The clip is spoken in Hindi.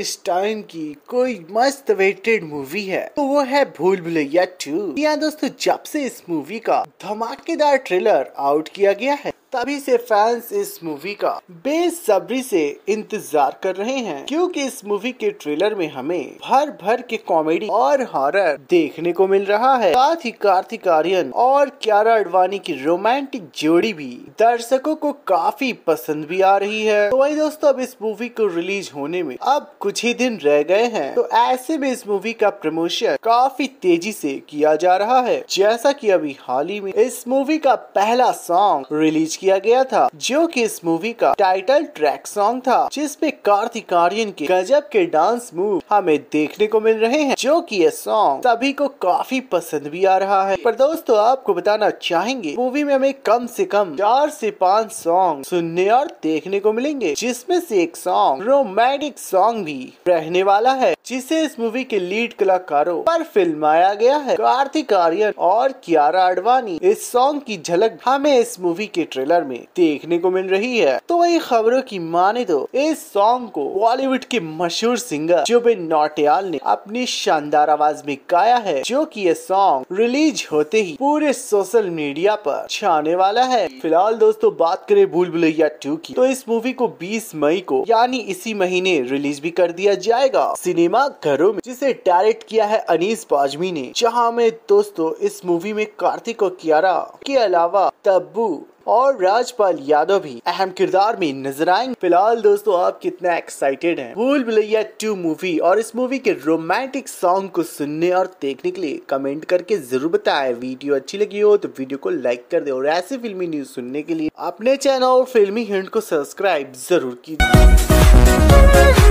इस टाइम की कोई मस्त वेटेड मूवी है तो वो है भूल भुलैया टू यहाँ दोस्तों जब से इस मूवी का धमाकेदार ट्रेलर आउट किया गया है सभी से फैंस इस मूवी का बेसब्री से इंतजार कर रहे हैं क्योंकि इस मूवी के ट्रेलर में हमें भर भर के कॉमेडी और हॉरर देखने को मिल रहा है साथ ही कार्तिक आर्यन और क्यारा अडवाणी की रोमांटिक जोड़ी भी दर्शकों को काफी पसंद भी आ रही है तो वही दोस्तों अब इस मूवी को रिलीज होने में अब कुछ ही दिन रह गए हैं तो ऐसे में इस मूवी का प्रमोशन काफी तेजी से किया जा रहा है जैसा कि अभी हाल ही में इस मूवी का पहला सॉन्ग रिलीज किया किया गया था जो कि इस मूवी का टाइटल ट्रैक सॉन्ग था जिसमे कार्तिक आर्यन के गजब के डांस मूव हमें देखने को मिल रहे हैं जो कि यह सॉन्ग सभी को काफी पसंद भी आ रहा है पर दोस्तों आपको बताना चाहेंगे मूवी में हमें कम से कम चार से पांच सॉन्ग सुनने और देखने को मिलेंगे जिसमें से एक सॉन्ग रोमांटिक सॉन्ग भी रहने वाला है जिसे इस मूवी के लीड कलाकारों पर फिल्माया गया है कार्तिक आर्यन और कियारा आडवाणी इस सॉन्ग की झलक हमें इस मूवी के ट्रेलर में देखने को मिल रही है तो वही खबरों की माने तो इस सॉन्ग को बॉलीवुड के मशहूर सिंगर जुबिन नौटियाल ने अपनी शानदार आवाज में गाया है जो की ये सॉन्ग रिलीज होते ही पूरे सोशल मीडिया पर छाने वाला है फिलहाल दोस्तों बात करें भूल भुलैया टू की तो इस मूवी को 20 मई को यानी इसी महीने रिलीज भी कर दिया जाएगा सिनेमा सिनेमा घरों में जिसे डायरेक्ट किया है अनीस बाजमी ने जहां में दोस्तों इस मूवी में कार्तिक और कियारा के अलावा तब्बू और राजपाल यादव भी अहम किरदार में नजर आएंगे फिलहाल दोस्तों आप कितना एक्साइटेड हैं भूल भुलैया टू मूवी और इस मूवी के रोमांटिक सॉन्ग को सुनने और देखने के लिए कमेंट करके जरूर बताएं वीडियो अच्छी लगी हो तो वीडियो को लाइक कर दे और ऐसे फिल्मी न्यूज सुनने के लिए अपने चैनल और फिल्मी हिंड को सब्सक्राइब जरूर कीजिए